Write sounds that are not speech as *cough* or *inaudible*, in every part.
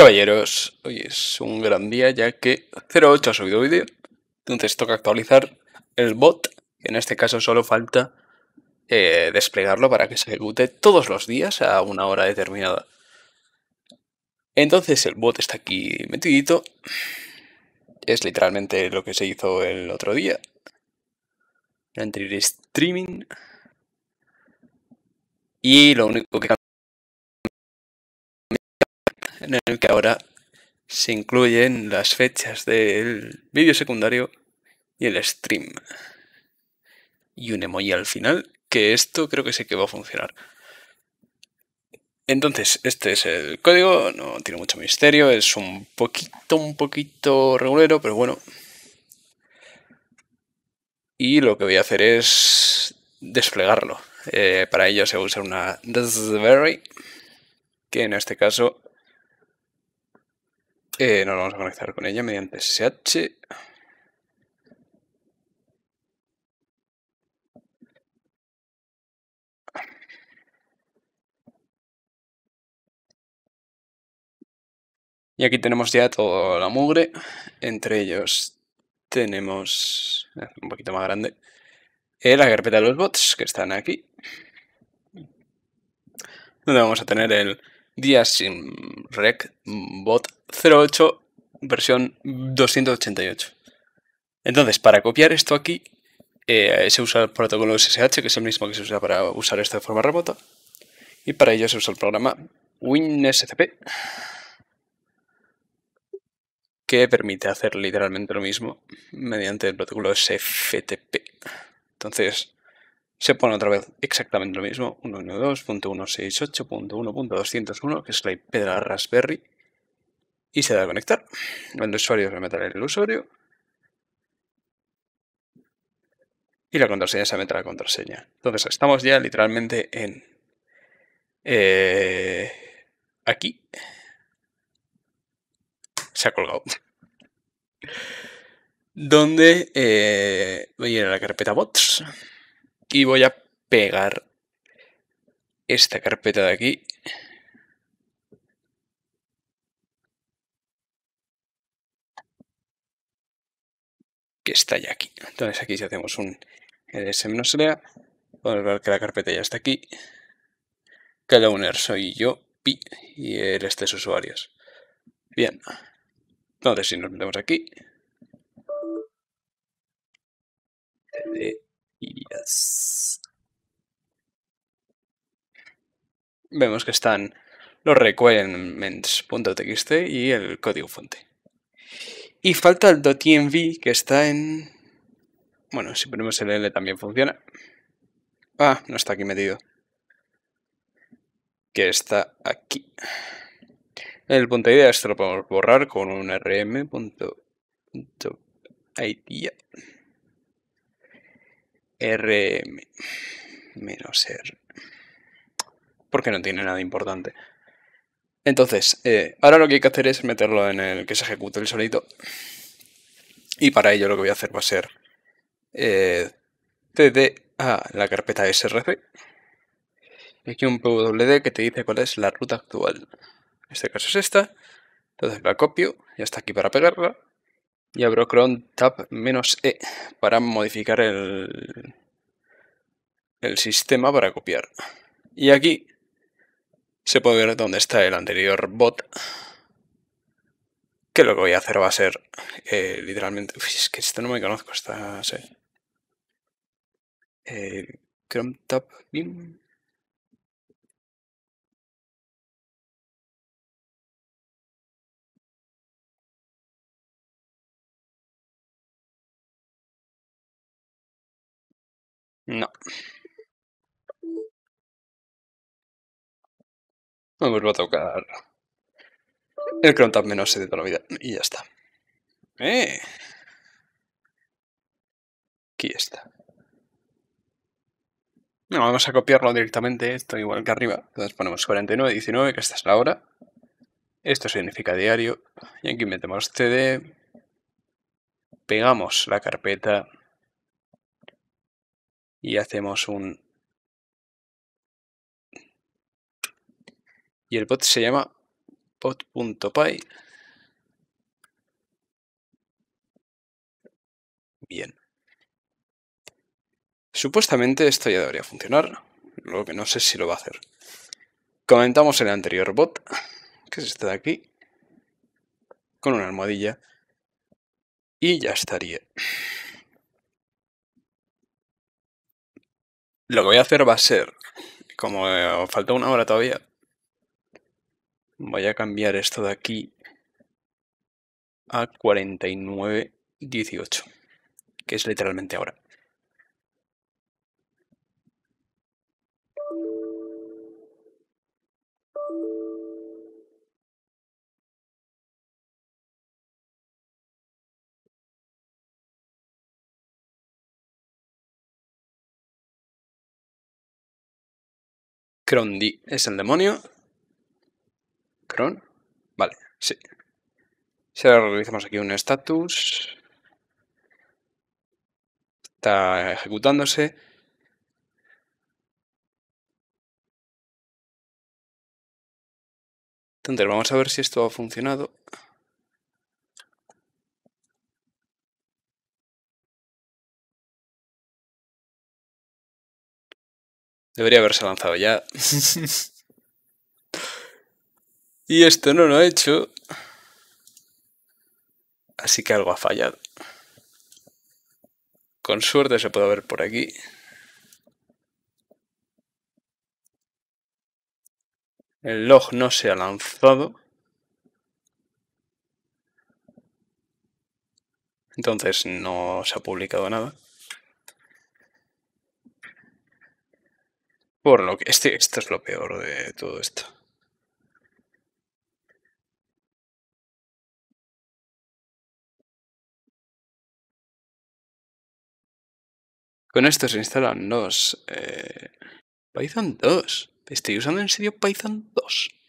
Caballeros, hoy es un gran día ya que 08 ha subido vídeo, entonces toca actualizar el bot, en este caso solo falta eh, desplegarlo para que se ejecute todos los días a una hora determinada. Entonces el bot está aquí metidito, es literalmente lo que se hizo el otro día, entre streaming, y lo único que en el que ahora se incluyen las fechas del vídeo secundario y el stream. Y un emoji al final, que esto creo que sí que va a funcionar. Entonces, este es el código, no tiene mucho misterio, es un poquito, un poquito regulero, pero bueno. Y lo que voy a hacer es desplegarlo. Eh, para ello se usa usar una Raspberry, que en este caso eh, nos vamos a conectar con ella mediante SH. Y aquí tenemos ya toda la mugre. Entre ellos tenemos, un poquito más grande, eh, la carpeta de los bots que están aquí. Donde vamos a tener el sin Rec Bot 08 versión 288. Entonces, para copiar esto aquí, eh, se usa el protocolo SSH, que es el mismo que se usa para usar esto de forma remota. Y para ello se usa el programa WinSCP, que permite hacer literalmente lo mismo mediante el protocolo SFTP. Entonces, se pone otra vez exactamente lo mismo, 112.168.1.201, que es la IP de Raspberry, y se da a conectar. El usuario se meterá el usuario y la contraseña se mete la contraseña. Entonces estamos ya literalmente en eh, aquí. Se ha colgado. *laughs* Donde eh, voy a ir a la carpeta bots. Y voy a pegar esta carpeta de aquí. Que está ya aquí. Entonces aquí si hacemos un ls-lea, podemos ver que la carpeta ya está aquí. Cada owner soy yo, pi, y el este usuarios. Bien. Entonces si nos metemos aquí... Vemos que están los requirements.txt y el código fuente. Y falta el .env que está en... Bueno, si ponemos el L también funciona. Ah, no está aquí metido. Que está aquí. El punto esto lo podemos borrar con un rm.idea r menos R. Porque no tiene nada importante. Entonces, eh, ahora lo que hay que hacer es meterlo en el que se ejecute el solito. Y para ello lo que voy a hacer va a ser eh, cd a la carpeta src. Y aquí un pwd que te dice cuál es la ruta actual. En este caso es esta. Entonces la copio y hasta aquí para pegarla y abro Chrome tab "-e", para modificar el, el sistema para copiar. Y aquí se puede ver dónde está el anterior bot, que lo que voy a hacer va a ser eh, literalmente... Uf, es que esto no me conozco, esta... Eh, Chrome Eh, tab No. vamos a tocar el crontap menos 7 de toda la vida. Y ya está. ¡Eh! Aquí está. No, vamos a copiarlo directamente, esto igual que arriba. Entonces ponemos 49, 19, que esta es la hora. Esto significa diario. Y aquí metemos cd. Pegamos la carpeta y hacemos un... Y el bot se llama bot.py. Bien. Supuestamente esto ya debería funcionar, lo que no sé si lo va a hacer. Comentamos el anterior bot, que es este de aquí, con una almohadilla, y ya estaría. Lo que voy a hacer va a ser, como eh, falta una hora todavía, voy a cambiar esto de aquí a 49.18, que es literalmente ahora. Crondi es el demonio. Cron. Vale, sí. Si ahora realizamos aquí un status. Está ejecutándose. Entonces vamos a ver si esto ha funcionado. Debería haberse lanzado ya. *laughs* y esto no lo ha hecho. Así que algo ha fallado. Con suerte se puede ver por aquí. El log no se ha lanzado. Entonces no se ha publicado nada. lo que este, esto es lo peor de todo esto. Con esto se instalan los eh, Python 2. Estoy usando en serio Python 2.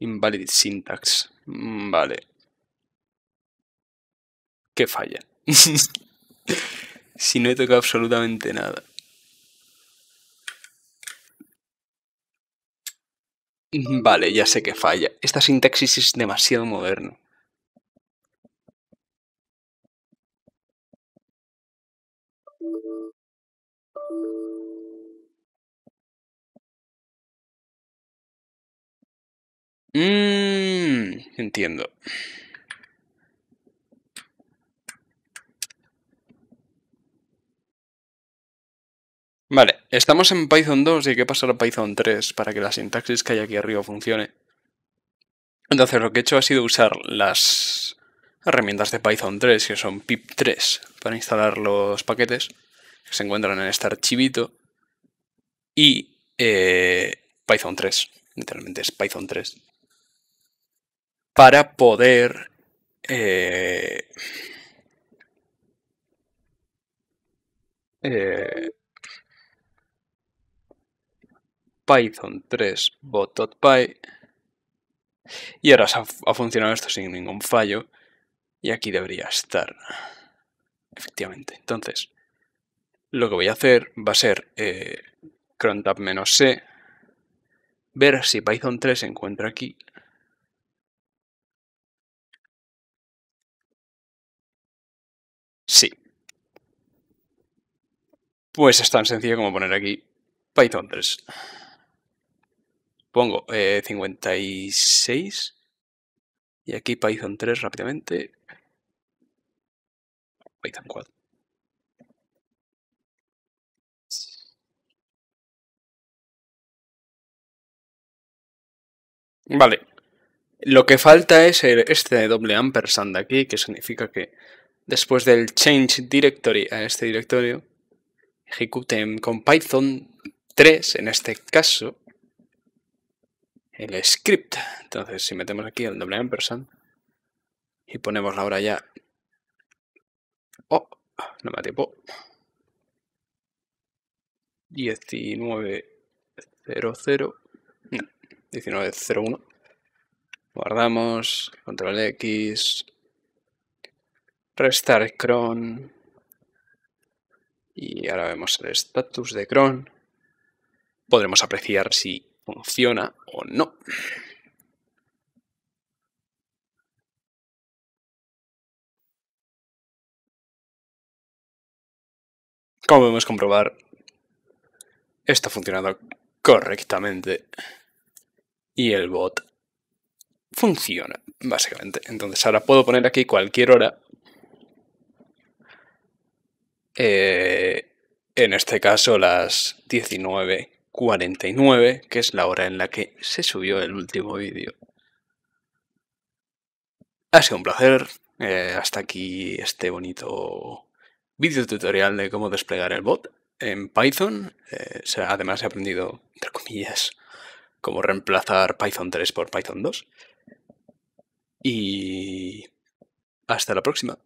Invalid syntax. Mm, vale. ¿Qué falla? *laughs* si no he tocado absolutamente nada. Vale, ya sé que falla. Esta sintaxis es demasiado moderno. Mmm, entiendo. Vale, estamos en Python 2 y hay que pasar a Python 3 para que la sintaxis que hay aquí arriba funcione. Entonces lo que he hecho ha sido usar las herramientas de Python 3, que son pip3, para instalar los paquetes que se encuentran en este archivito. Y eh, Python 3, literalmente es Python 3 para poder eh, eh, Python 3 bot.py y ahora ha, funcionado esto sin ningún fallo y aquí debería estar efectivamente entonces lo que voy a hacer va a ser eh, crontab-c ver si Python 3 se encuentra aquí Pues es tan sencillo como poner aquí Python 3. Pongo 56 eh, y aquí Python 3 rápidamente. Python 4. Vale. Lo que falta es este doble ampersand aquí, que significa que después del change directory a este directorio, ejecuten con Python 3, en este caso, el script. Entonces, si metemos aquí el doble ampersand y ponemos la hora ya... Oh, no me tiempo. 19.00. 19.01. Guardamos, control X, restart cron, y ahora vemos el estatus de cron. Podremos apreciar si funciona o no. Como podemos comprobar, está funcionando correctamente y el bot funciona, básicamente. Entonces ahora puedo poner aquí cualquier hora eh, en este caso las 19.49, que es la hora en la que se subió el último vídeo. Ha sido un placer. Eh, hasta aquí este bonito vídeo tutorial de cómo desplegar el bot en Python. Eh, además he aprendido, entre comillas, cómo reemplazar Python 3 por Python 2. Y hasta la próxima.